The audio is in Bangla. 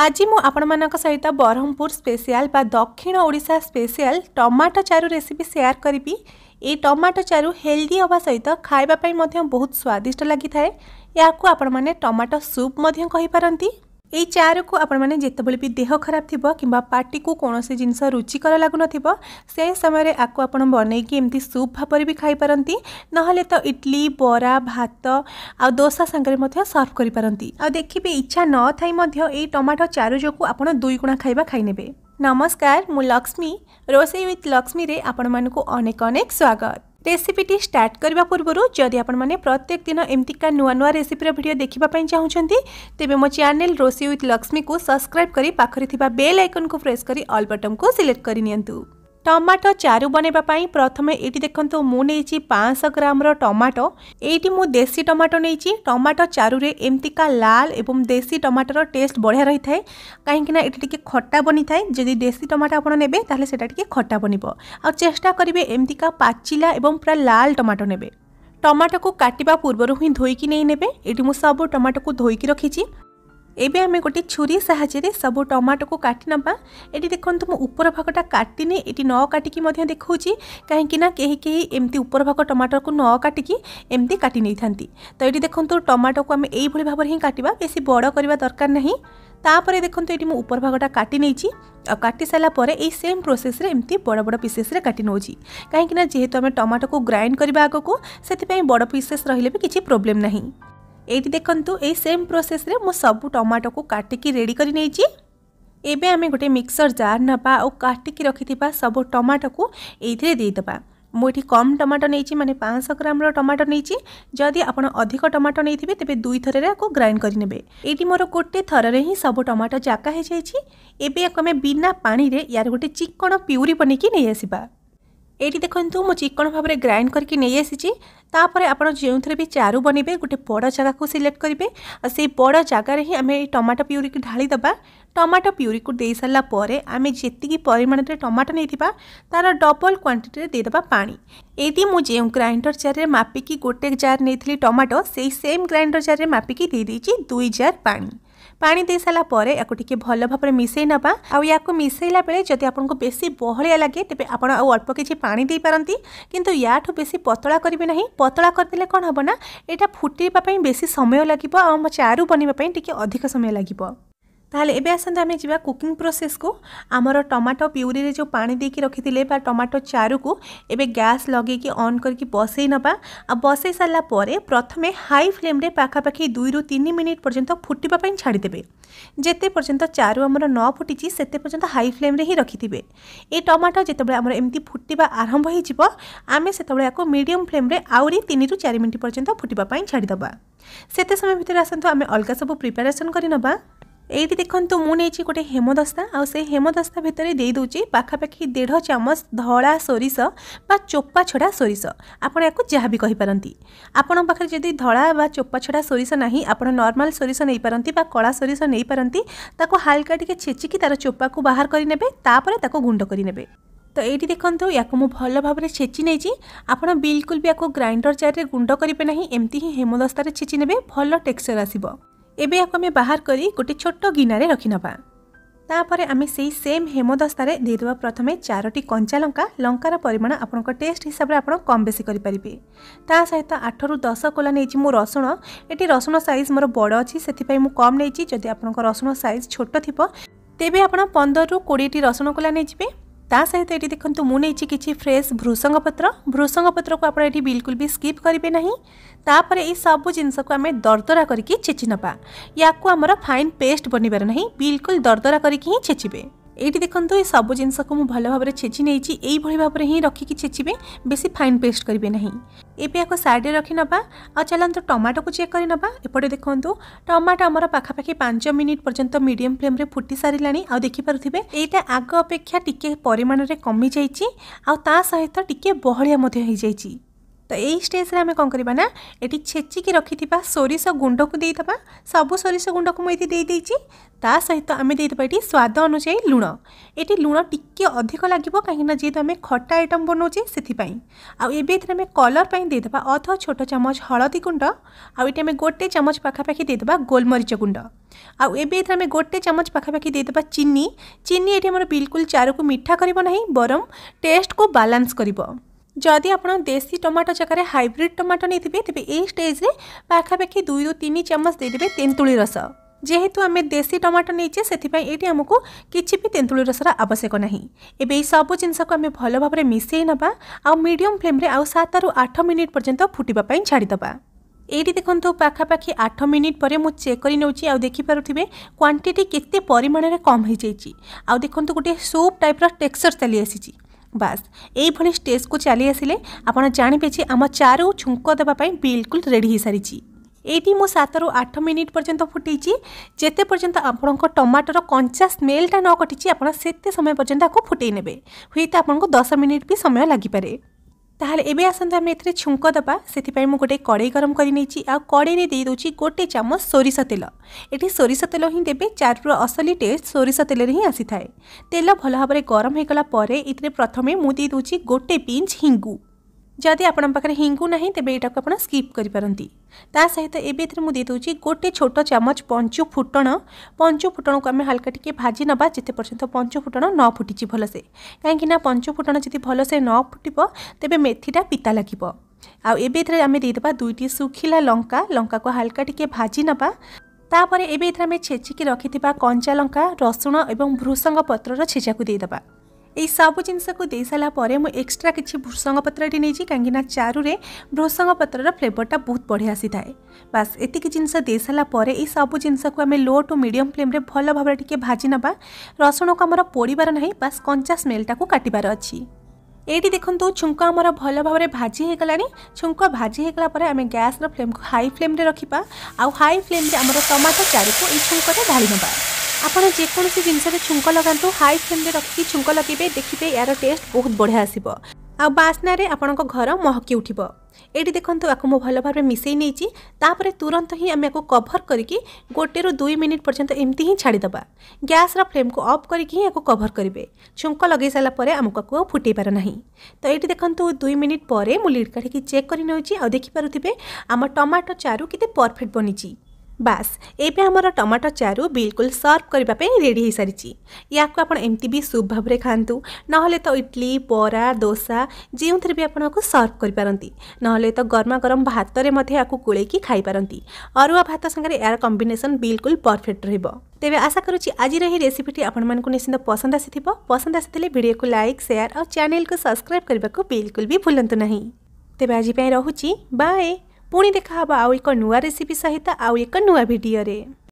ଆଜି ମୁଁ ଆପଣମାନଙ୍କ ସହିତ ବ୍ରହ୍ମପୁର ସ୍ପେଶିଆଲ ବା ଦକ୍ଷିଣ ଓଡ଼ିଶା ସ୍ପେଶିଆଲ ଟମାଟୋ ଚାରୁ ରେସିପି ସେୟାର କରିବି ଏହି ଟମାଟୋ ଚାରୁ ହେଲ୍ଦି ହେବା ସହିତ ଖାଇବା ପାଇଁ ମଧ୍ୟ ବହୁତ ସ୍ୱାଦିଷ୍ଟ ଲାଗିଥାଏ ଏହାକୁ ଆପଣମାନେ ଟମାଟୋ ସୁପ୍ ମଧ୍ୟ କହିପାରନ୍ତି यही चार को आपते भी देह खराब थी कि पार्टी को कौन से जिन रुचिकर लगुन से समय आपको आप बनईकि एमती सुप भाव भी खाईपारती ना तो इडली बरा भात आोसा सागर सर्व आ देखिए इच्छा न थी ये टमाटो चारु जो आप दुई गुणा खाइबा खाई नमस्कार मु लक्ष्मी रोसे विथ लक्ष्मी आपण मानक अनेक अनेक स्वागत ରେସିପିଟି ଷ୍ଟାର୍ଟ କରିବା ପୂର୍ବରୁ ଯଦି ଆପଣମାନେ ପ୍ରତ୍ୟେକ ଦିନ ଏମିତିକା ନୂଆ ନୂଆ ରେସିପିର ଭିଡ଼ିଓ ଦେଖିବା ପାଇଁ ଚାହୁଁଛନ୍ତି ତେବେ ମୋ ଚ୍ୟାନେଲ୍ ରୋଷେଇ ୱିଥ୍ ଲକ୍ଷ୍ମୀକୁ ସବସ୍କ୍ରାଇବ୍ କରି ପାଖରେ ଥିବା ବେଲ୍ ଆଇକନ୍କୁ ପ୍ରେସ୍ କରି ଅଲ୍ ବଟନ୍କୁ ସିଲେକ୍ଟ କରିନିଅନ୍ତୁ ଟମାଟୋ ଚାରୁ ବନେଇବା ପାଇଁ ପ୍ରଥମେ ଏଇଠି ଦେଖନ୍ତୁ ମୁଁ ନେଇଛି ପାଞ୍ଚଶହ ଗ୍ରାମର ଟମାଟୋ ଏଇଠି ମୁଁ ଦେଶୀ ଟମାଟୋ ନେଇଛି ଟମାଟୋ ଚାରୁରେ ଏମିତିକା ଲାଲ ଏବଂ ଦେଶୀ ଟମାଟୋର ଟେଷ୍ଟ ବଢ଼ିଆ ରହିଥାଏ କାହିଁକିନା ଏଠି ଟିକେ ଖଟା ବନିଥାଏ ଯଦି ଦେଶୀ ଟମାଟୋ ଆପଣ ନେବେ ତାହେଲେ ସେଇଟା ଟିକେ ଖଟା ବନିବ ଆଉ ଚେଷ୍ଟା କରିବେ ଏମିତିକା ପାଚିଲା ଏବଂ ପୁରା ଲାଲ ଟମାଟୋ ନେବେ ଟମାଟୋକୁ କାଟିବା ପୂର୍ବରୁ ହିଁ ଧୋଇକି ନେଇ ନେବେ ଏଠି ମୁଁ ସବୁ ଟମାଟୋକୁ ଧୋଇକି ରଖିଛି এবে আমি গোটি ছুরি সাহায্যে সবু টমাটোকে কাটি নেবা এটি দেখুন মু উপর ভাগটা কাটিনি এটি ন কাটিকি মধ্যে দেখছি কাহিঁকি না কেহি কেহি এমতি উপর ভাগ টমাটোকে ন কাটিকি এমতি কাটি নেই তো এটি দেখুন টমাটোকে আমি এইভাবে ভাবে হি কাটিবা বেশি বড় করা দরকার না তাপরে দেখুন এটি মু উপর ভাগটা কাটি নেইছি ଆଉ କାଟି ସାରିଲା ପରେ ଏଇ ସେମ୍ ପ୍ରୋସେସ୍ରେ ଏମିତି ବଡ଼ ବଡ଼ ପିସେସ୍ରେ କାଟି ନେଉଛି କାହିଁକିନା ଯେହେତୁ ଆମେ ଟମାଟୋକୁ ଗ୍ରାଇଣ୍ଡ କରିବା ଆଗକୁ ସେଥିପାଇଁ বড় পিসেস ରହିଲେ বি କିଛି ପ୍ରୋବ୍ଲେମ୍ ନାହିଁ এইটি দেখন্তু এই সেম ପ୍ରୋସେସ୍ରେ ମୁଁ ସବୁ ଟମାଟୋକୁ କାଟିକି ରେଡ଼ି କରି ନେଇଛି ଏବେ ଆମେ ଗୋଟେ ମିକ୍ସର ଜାର୍ ନେବା ଆଉ କାଟିକି ରଖିଥିବା ସବୁ ଟମାଟୋକୁ ଏଇଥିରେ ଦେଇଦେବା ମୁଁ ଏଠି କମ୍ ଟମାଟୋ ନେଇଛି ମାନେ ପାଞ୍ଚଶହ ଗ୍ରାମର ଟମାଟୋ ନେଇଛି ଯଦି ଆପଣ ଅଧିକ ଟମାଟୋ ନେଇଥିବେ ତେବେ ଦୁଇ ଥରରେ ଆକୁ ଗ୍ରାଇଣ୍ଡ କରିନେବେ ଏଇଠି ମୋର ଗୋଟେ ଥରରେ ହିଁ ସବୁ ଟମାଟୋ ଜାକା ହେଇଯାଇଛି ଏବେ ଆକୁ ଆମେ ବିନା ପାଣିରେ ୟାର ଗୋଟେ ଚିକ୍କଣ ପ୍ୟୁରି ବନେଇକି ନେଇ ଆସିବା এইটি দেখন্তু ମୁଁ ଚିକଣ ଭାବରେ ଗ୍ରାଇଣ୍ଡ କରିକି ନେଇ ଆସିଛି ତାପରେ ଆପଣ ଯେଉଁଥିରେ ବି ଚାରୁ ବନେଇବେ ଗୋଟେ ବଡ଼ ଜାଗାକୁ ସିଲେକ୍ଟ କରିବେ ଆଉ ସେଇ ବଡ଼ ଜାଗାରେ ହିଁ ଆମେ ଏଇ ଟମାଟୋ ପ୍ୟୁରିକୁ ଢାଳିଦେବା ଟମାଟୋ ପ୍ୟୁରିକୁ ଦେଇସାରିଲା ପରେ ଆମେ ଯେତିକି ପରିମାଣରେ ଟମାଟୋ ନେଇଥିବା ତା'ର ଡବଲ୍ କ୍ୱାଣ୍ଟିଟିରେ ଦେଇଦେବା ପାଣି ଏଇଠି ମୁଁ ଯେଉଁ ଗ୍ରାଇଣ୍ଡର ଜାର୍ରେ ମାପିକି ଗୋଟେ ଜାର୍ ନେଇଥିଲି ଟମାଟୋ ସେଇ ସେମ୍ ଗ୍ରାଇଣ୍ଡର ଜାର୍ରେ ମାପିକି ଦେଇଦେଇଛି ଦୁଇ ଜାର୍ ପାଣି ପାଣି ଦେଇସାରିଲା ପରେ ୟାକୁ ଟିକେ ଭଲ ଭାବରେ ମିଶାଇ ନେବା ଆଉ ୟାକୁ ମିଶାଇଲା ବେଳେ ଯଦି ଆପଣଙ୍କୁ ବେଶୀ ବହଳିଆ ଲାଗେ ତେବେ ଆପଣ ଆଉ ଅଳ୍ପ କିଛି ପାଣି ଦେଇପାରନ୍ତି କିନ୍ତୁ ୟାଠୁ ବେଶୀ ପତଳା କରିବେ ନାହିଁ ପତଳା କରିଦେଲେ କ'ଣ ହେବ ନା ଏଇଟା ଫୁଟାଇବା ପାଇଁ ବେଶୀ ସମୟ ଲାଗିବ ଆଉ ଆମ ଚାରୁ ବନିବା ପାଇଁ ଟିକେ ଅଧିକ ସମୟ ଲାଗିବ তাহলে এবাসন্ত আমি জিবা কুকিং প্রসেস কো আমরো টমেটো পিউরি রে যে পানি দি কি রাখি দিলে বা টমেটো চ ารু কো এবে গ্যাস লগে কি অন করকি বসেই নাবা আব বসেই সালা পরে प्रथমে হাই ফ্লেম রে পাখা পাখি 2 র 3 মিনিট পর্যন্ত ফুটিবা পাইন ছাড়ি দেবে জেতে পর্যন্ত চ ารু আমরো ন ফুটিছি সেতে পর্যন্ত হাই ফ্লেম রে হি রাখি দিবে এ টমেটো জেতে বলে আমরো এমতি ফুটিবা আরম্ভ হেই জিবো আমি সেতে বলে আকো মিডিয়াম ফ্লেম রে আউরি 3 র 4 মিনিট পর্যন্ত ফুটিবা পাইন ছাড়ি দবা সেতে সময় ভিতর আসন্ত আমি অলগা সব প্রিপারেশন করি নাবা এইটি দেখন্তু ମୁଁ ନେଇଛି ଗୋଟେ ହେମଦସ୍ତା ଆଉ ସେ ହେମଦସ୍ତା ଭିତରେ ଦେଇଦେଉଛି ପାଖାପାଖି ଦେଢ଼ ଚାମଚ ଧଳା ସୋରିଷ ବା ଚୋପା ଛଡ଼ା ସୋରିଷ ଆପଣ ୟାକୁ ଯାହା ବି କହିପାରନ୍ତି ଆପଣଙ୍କ ପାଖରେ ଯଦି ଧଳା ବା ଚୋପା ଛଡ଼ା ସୋରିଷ ନାହିଁ ଆପଣ ନର୍ମାଲ ସୋରିଷ ନେଇପାରନ୍ତି ବା କଳା ସୋରିଷ ନେଇପାରନ୍ତି ତାକୁ ହାଲକା ଟିକେ ଛେଚିକି ତାର ଚୋପାକୁ ବାହାର କରିନେବେ ତାପରେ ତାକୁ ଗୁଣ୍ଡ କରିନେବେ ତ ଏଇଠି ଦେଖନ୍ତୁ ୟାକୁ ମୁଁ ଭଲ ଭାବରେ ଛେଚି ନେଇଛି ଆପଣ ବିଲକୁଲ ବି ୟାକୁ ଗ୍ରାଇଣ୍ଡର ଜାର୍ରେ ଗୁଣ୍ଡ କରିବେ ନାହିଁ ଏମିତି ହିଁ ହେମଦସ୍ତାରେ ଛେଚି ନେବେ ଭଲ ଟେକ୍ସଚର୍ ଆସିବ ଏବେ ୟାକୁ ଆମେ ବାହାର କରି ଗୋଟେ ଛୋଟ ଗିନାରେ ରଖିନେବା ତାପରେ ଆମେ ସେଇ ସେମ୍ ହେମ ଦସ୍ତାରେ ଦେଇଦେବା ପ୍ରଥମେ ଚାରୋଟି କଞ୍ଚା ଲଙ୍କା ଲଙ୍କାର ପରିମାଣ ଆପଣଙ୍କ ଟେଷ୍ଟ ହିସାବରେ ଆପଣ କମ୍ ବେଶୀ କରିପାରିବେ ତା ସହିତ ଆଠରୁ ଦଶ କୋଲା ନେଇଛି ମୁଁ ରସୁଣ ଏଠି ରସୁଣ ସାଇଜ୍ ମୋର ବଡ଼ ଅଛି ସେଥିପାଇଁ ମୁଁ କମ୍ ନେଇଛି ଯଦି ଆପଣଙ୍କ ରସୁଣ ସାଇଜ୍ ଛୋଟ ଥିବ ତେବେ ଆପଣ ପନ୍ଦରରୁ କୋଡ଼ିଏଟି ରସୁଣ କୋଲା ନେଇଯିବେ ता सहित ये देखते मुझे कि फ्रेश भृसंग पत्र भृसंग पत्र को आपड़ ये बिलकुल भी स्कीप करेंगे ना तापर ये सब जिनको आम दरदरा करेची नवा या फाइन पेस्ट बनबार ना बिल्कुल दरदरा करेचबे এইটি দেখন্তু এই সবু জিনিসকে মু ভালো ভাবে ছেচি নেইছি এইভাবে ভাবে হি রখিকি ছেচিবে বেশি ফাইন পেস্ট করবে না এবে ইয়াকে সাইডে রখি নবা আর আলতু টমাটোকে চেক করি নবা এপটে দেখন্তু টমাটো আমার পাখা পাখি 5 মিনিট পর্যন্ত মিডিয়াম ফ্লেম্রে ফুটি আর দেখি পারুথিবে এইটা আগ অপেক্ষা টিকি পরিমাণের কমি যাইছি আর তা সহিত টিকে বহড়িয়া মধ্যে হই যাইছি তো এই স্টেজে আমি কম করা না এটি ছেচিকি রক্ষি সোরিষ গুণ্ডকু দিয়ে সবু সোরিষ গুণ্ডকু মুটি দিয়েছি তা সহিত আমি দিয়ে এটি স্বাদ অনুযায়ী লুণ এটি লুণ টিকি অধিক লাগবে কিনা যেহেতু আমি খটা আইটম বনাউছে সেপাই আবে এর আমি কলর দিয়ে অধ ছোট চামচ হলদি গুণ্ড আইটি আমি গোটে চামচ পাখাপাখি দিয়ে গোলমরিচ গুণ্ড আবে এর আমি গোটে চামচ পাখাপাখি দিয়ে চিনি চিনি এটি আমার বিলকুল চারুকু মিঠা করব না বরং টেস্টকু বালান্স করব ଯଦି ଆପଣ ଦେଶୀ ଟମାଟୋ ଜାଗାରେ ହାଇବ୍ରିଡ୍ ଟମାଟୋ ନେଇଥିବେ ତେବେ ଏହି ଷ୍ଟେଜ୍ରେ ପାଖାପାଖି ଦୁଇରୁ ତିନି ଚାମଚ ଦେଇଦେବେ ତେନ୍ତୁଳି ରସ ଯେହେତୁ ଆମେ ଦେଶୀ ଟମାଟୋ ନେଇଛେ ସେଥିପାଇଁ ଏଇଠି ଆମକୁ କିଛି ବି ତେନ୍ତୁଳି ରସର ଆବଶ୍ୟକ ନାହିଁ ଏବେ ଏହି ସବୁ ଜିନିଷକୁ ଆମେ ଭଲ ଭାବରେ ମିଶାଇ ନେବା ଆଉ ମିଡ଼ିୟମ୍ ଫ୍ଲେମ୍ରେ ଆଉ ସାତରୁ ଆଠ ମିନିଟ୍ ପର୍ଯ୍ୟନ୍ତ ଫୁଟିବା ପାଇଁ ଛାଡ଼ିଦେବା ଏଇଠି ଦେଖନ୍ତୁ ପାଖାପାଖି ଆଠ ମିନିଟ୍ ପରେ ମୁଁ ଚେକ୍ କରି ନେଉଛି ଆଉ ଦେଖିପାରୁଥିବେ କ୍ୱାଣ୍ଟିଟି କେତେ ପରିମାଣରେ କମ୍ ହୋଇଯାଇଛି ଆଉ ଦେଖନ୍ତୁ ଗୋଟିଏ ସୁପ୍ ଟାଇପ୍ର ଟେକ୍ସଚର୍ ଚାଲି ଆସିଛି বাস এইভাবে ଷ୍ଟେଜ୍କୁ ଚାଲି ଆସିଲେ ଆପଣ ଜାଣିବେ ଯେ ଆମ ଚାରୁ ଛୁଙ୍କ ଦେବା ପାଇଁ ବିଲକୁଲ ରେଡ଼ି ହୋଇସାରିଛି ଏଇଠି ମୁଁ ସାତରୁ ଆଠ ମିନିଟ୍ ପର୍ଯ୍ୟନ୍ତ ଫୁଟେଇଛି ଯେତେ ପର୍ଯ୍ୟନ୍ତ ଆପଣଙ୍କ ଟମାଟୋର କଞ୍ଚା ସ୍ମେଲ୍ଟା ନ କଟିଛି ଆପଣ ସେତେ ସମୟ ପର୍ଯ୍ୟନ୍ତ ଆକୁ ଫୁଟେଇ ନେବେ ହୁଏତ ଆପଣଙ୍କୁ ଦଶ ମିନିଟ୍ ବି ସମୟ ଲାଗିପାରେ ତାହେଲେ ଏବେ ଆସନ୍ତୁ ଆମେ ଏଥିରେ ଛୁଙ୍କ ଦେବା ସେଥିପାଇଁ ମୁଁ ଗୋଟେ କଡ଼େଇ ଗରମ କରିନେଇଛି ଆଉ କଡ଼େଇରେ ଦେଇଦେଉଛି ଗୋଟେ ଚାମଚ ସୋରିଷ ତେଲ ଏଠି ସୋରିଷ ତେଲ ହିଁ ଦେବେ ଚାରୁର ଅସଲି ଟେଷ୍ଟ ସୋରିଷ ତେଲରେ ହିଁ ଆସିଥାଏ ତେଲ ଭଲ ଭାବରେ ଗରମ ହୋଇଗଲା ପରେ ଏଥିରେ ପ୍ରଥମେ ମୁଁ ଦେଇଦେଉଛି ଗୋଟେ ପିଞ୍ଚ ହିଙ୍ଗୁ ଯଦି ଆପଣଙ୍କ ପାଖରେ ହିଙ୍ଗୁ ନାହିଁ ତେବେ ଏଇଟାକୁ ଆପଣ ସ୍କିପ୍ କରିପାରନ୍ତି ତା ସହିତ ଏବେ ଏଥିରେ ମୁଁ ଦେଇଦେଉଛି ଗୋଟେ ଛୋଟ ଚାମଚ ପଞ୍ଚୁ ଫୁଟଣ ପଞ୍ଚୁ ଫୁଟଣକୁ ଆମେ ହାଲକା ଟିକିଏ ଭାଜି ନେବା ଯେତେ ପର୍ଯ୍ୟନ୍ତ ପଞ୍ଚୁ ଫୁଟଣ ନ ଫୁଟିଛି ଭଲସେ କାହିଁକିନା ପଞ୍ଚୁ ଫୁଟଣ ଯଦି ଭଲସେ ନ ଫୁଟିବ ତେବେ ମେଥିଟା ପିତା ଲାଗିବ ଆଉ ଏବେ ଏଥିରେ ଆମେ ଦେଇଦେବା ଦୁଇଟି ଶୁଖିଲା ଲଙ୍କା ଲଙ୍କାକୁ ହାଲକା ଟିକିଏ ଭାଜି ନେବା ତାପରେ ଏବେ ଏଥିରେ ଆମେ ଛେଚିକି ରଖିଥିବା କଞ୍ଚା ଲଙ୍କା ରସୁଣ ଏବଂ ଭୃଷଙ୍ଗ ପତ୍ରର ଛେଚାକୁ ଦେଇଦେବା এই সবু জিনিসকে দিয়ে সারা পরে মু এক্সট্রা কিছু ভৃষঙ্গ পত্রটি নিয়েছি কিনা চারুরে ভৃষঙ্গ পত্রর ফ্লেভরটা বহুত বঢ়িয়া আসি থাকে বাস এতিকি জিনিস দিয়ে সারা পরে এই সবু জিনিসকে আমি লো টু মিডিয়াম ফ্লেম্রে ভাল ভাবে টিকি ভাজি নেবা রসুণকে আমার পোড়িবার না বাস কঞ্চা স্মেলটা কাটবার অছি এইটি দেখন্তু ଛୁଙ୍କ ଆମର ଭଲ ଭାବରେ ଭାଜି ହୋଇଗଲାଣି ଛୁଙ୍କ ଭାଜି ହୋଇଗଲା ପରେ ଆମେ ଗ୍ୟାସ୍ର ଫ୍ଲେମ୍କୁ ହାଇ ଫ୍ଲେମ୍ରେ ରଖିବା ଆଉ ହାଇ ଫ୍ଲେମ୍ରେ ଆମର ଟମାଟୋ ଚାରିକୁ ଏଇ ଛୁଙ୍କରେ ଢାଳି ନେବା ଆପଣ ଯେକୌଣସି ଜିନିଷରେ ଛୁଙ୍କ ଲଗାନ୍ତୁ ହାଇ ଫ୍ଲେମ୍ରେ ରଖିକି ଛୁଙ୍କ ଲଗାଇବେ ଦେଖିବେ ଏହାର ଟେଷ୍ଟ ବହୁତ ବଢ଼ିଆ ଆସିବ ଆଉ ବାସ୍ନାରେ ଆପଣଙ୍କ ଘର ମହକି ଉଠିବ ଏଇଠି ଦେଖନ୍ତୁ ଆକୁ ମୁଁ ଭଲ ଭାବରେ ମିଶାଇ ନେଇଛି ତାପରେ ତୁରନ୍ତ ହିଁ ଆମେ ଆକୁ କଭର୍ କରିକି ଗୋଟେରୁ ଦୁଇ ମିନିଟ୍ ପର୍ଯ୍ୟନ୍ତ ଏମିତି ହିଁ ଛାଡ଼ିଦେବା ଗ୍ୟାସ୍ର ଫ୍ଲେମ୍କୁ ଅଫ୍ କରିକି ହିଁ ଆକୁ କଭର୍ କରିବେ ଛୁଙ୍କ ଲଗାଇ ସାରିଲା ପରେ ଆମକୁ ଆକୁ ଆଉ ଫୁଟେଇ ପାରେ ନାହିଁ ତ ଏଇଠି ଦେଖନ୍ତୁ ଦୁଇ ମିନିଟ୍ ପରେ ମୁଁ ଲିଡ଼୍ କାଢ଼ିକି ଚେକ୍ କରି ନେଉଛି ଆଉ ଦେଖିପାରୁଥିବେ ଆମ ଟମାଟୋ ଚାରୁ କେତେ ପରଫେକ୍ଟ ବନିଛି ବାସ୍ ଏବେ ଆମର ଟମାଟୋ ଚାରୁ ବିଲକୁଲ ସର୍ଭ କରିବା ପାଇଁ ରେଡ଼ି ହୋଇସାରିଛି ୟାକୁ ଆପଣ ଏମିତି ବି ସୁପ୍ ଭାବରେ ଖାଆନ୍ତୁ ନହେଲେ ତ ଇଟଲି ବରା ଦୋସା ଯେଉଁଥିରେ ବି ଆପଣଙ୍କୁ ସର୍ଭ କରିପାରନ୍ତି ନହେଲେ ତ ଗରମା ଗରମ ଭାତରେ ମଧ୍ୟ ୟାକୁ ଗୋଳେଇକି ଖାଇପାରନ୍ତି ଅରୁଆ ଭାତ ସାଙ୍ଗରେ ଏହାର କମ୍ବିନେସନ୍ ବିଲକୁଲ ପରଫେକ୍ଟ ରହିବ ତେବେ ଆଶା କରୁଛି ଆଜିର ଏହି ରେସିପିଟି ଆପଣମାନଙ୍କୁ ନିଶ୍ଚିନ୍ତ ପସନ୍ଦ ଆସିଥିବ ପସନ୍ଦ ଆସିଥିଲେ ଭିଡ଼ିଓକୁ ଲାଇକ୍ ସେୟାର ଆଉ ଚ୍ୟାନେଲକୁ ସବସ୍କ୍ରାଇବ୍ କରିବାକୁ ବିଲକୁଲ ବି ଭୁଲନ୍ତୁ ନାହିଁ ତେବେ ଆଜି ପାଇଁ ରହୁଛି ବାଏ ପୁଣି ଦେଖା ହେବ ଆଉ ଏକ ନୂଆ ରେସିପି ସହିତ ଆଉ ଏକ ନୂଆ ଭିଡ଼ିଓରେ